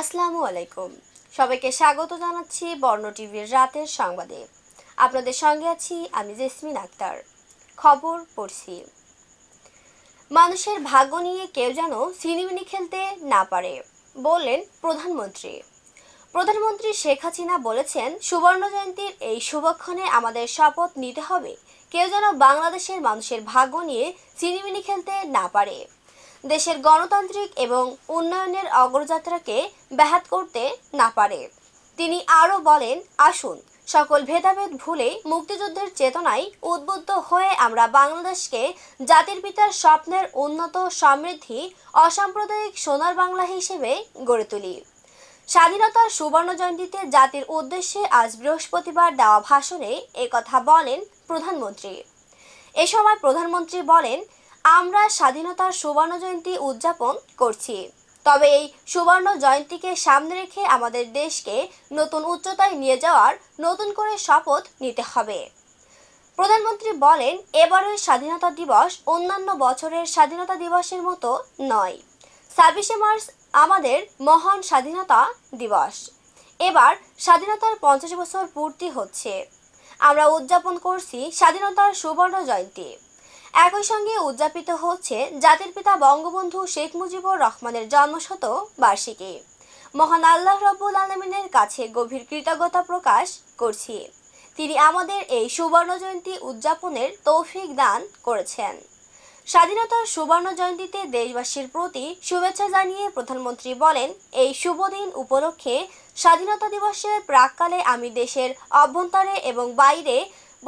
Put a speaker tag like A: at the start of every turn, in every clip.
A: আসসালামু আলাইকুম সবাইকে স্বাগত জানাচ্ছি বর্ণ টিভির রাতের সংবাদে আপনাদের সঙ্গে আছি আমি জেসমিন আক্তার খবর পড়ছি মানুষের ভাগ্য নিয়ে কেউ যেন সিনেমিনি খেলতে না পারে বললেন প্রধানমন্ত্রী প্রধানমন্ত্রী শেখ হাসিনা বলেছেন সুবর্ণ জয়ন্তীর এই শুভক্ষণে আমাদের শপথ নিতে হবে কেউ যেন বাংলাদেশের মানুষের ভাগ্য নিয়ে সিনেমিনি খেলতে না পারে দেশের গণতান্ত্রিক এবং উন্নয়নের অগ্রযাত্রাকে ব্যাহাত করতে না পারে তিনি আরও বলেন আসুন সকল ভেদাভেদ ভুলে মুক্তিযুদ্ধের চেতনায় উদ্বুদ্ধ হয়ে আমরা বাংলাদেশকে জাতির পিতার স্বপ্নের উন্নত সমৃদ্ধি অসাম্প্রদায়িক সোনার বাংলা হিসেবে গড়ে তুলি স্বাধীনতার সুবর্ণ জয়ন্তীতে জাতির উদ্দেশ্যে আজ বৃহস্পতিবার দেওয়া ভাষণে কথা বলেন প্রধানমন্ত্রী এ সময় প্রধানমন্ত্রী বলেন আমরা স্বাধীনতার সুবর্ণ জয়ন্তী উদযাপন করছি তবে এই সুবর্ণ জয়ন্তীকে সামনে রেখে আমাদের দেশকে নতুন উচ্চতায় নিয়ে যাওয়ার নতুন করে শপথ নিতে হবে প্রধানমন্ত্রী বলেন এবারের স্বাধীনতা দিবস অন্যান্য বছরের স্বাধীনতা দিবসের মতো নয় ছাব্বিশে মার্চ আমাদের মহান স্বাধীনতা দিবস এবার স্বাধীনতার পঞ্চাশ বছর পূর্তি হচ্ছে আমরা উদযাপন করছি স্বাধীনতার সুবর্ণ জয়ন্তী একই সঙ্গে উদযাপিত হচ্ছে জাতির পিতা বঙ্গবন্ধু শেখ মুজিবুর রহমানের জন্মশত বার্ষিকী মহান আল্লাহ রব্বুল আলমিনের কাছে গভীর কৃতজ্ঞতা প্রকাশ করছি তিনি আমাদের এই সুবর্ণ জয়ন্তী উদযাপনের তৌফিক দান করেছেন স্বাধীনতার সুবর্ণ জয়ন্তীতে দেশবাসীর প্রতি শুভেচ্ছা জানিয়ে প্রধানমন্ত্রী বলেন এই শুভ দিন উপলক্ষে স্বাধীনতা দিবসের প্রাককালে আমি দেশের অভ্যন্তরে এবং বাইরে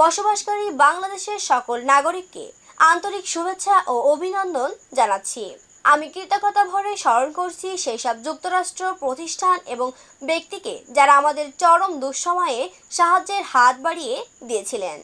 A: বসবাসকারী বাংলাদেশের সকল নাগরিককে আন্তরিক শুভেচ্ছা ও অভিনন্দন জানাচ্ছি আমি কৃতজ্ঞতা ভরে স্মরণ করছি সেই সব যুক্তরাষ্ট্র প্রতিষ্ঠান এবং ব্যক্তিকে যারা আমাদের চরম দুঃসময়ে সাহায্যের হাত বাড়িয়ে দিয়েছিলেন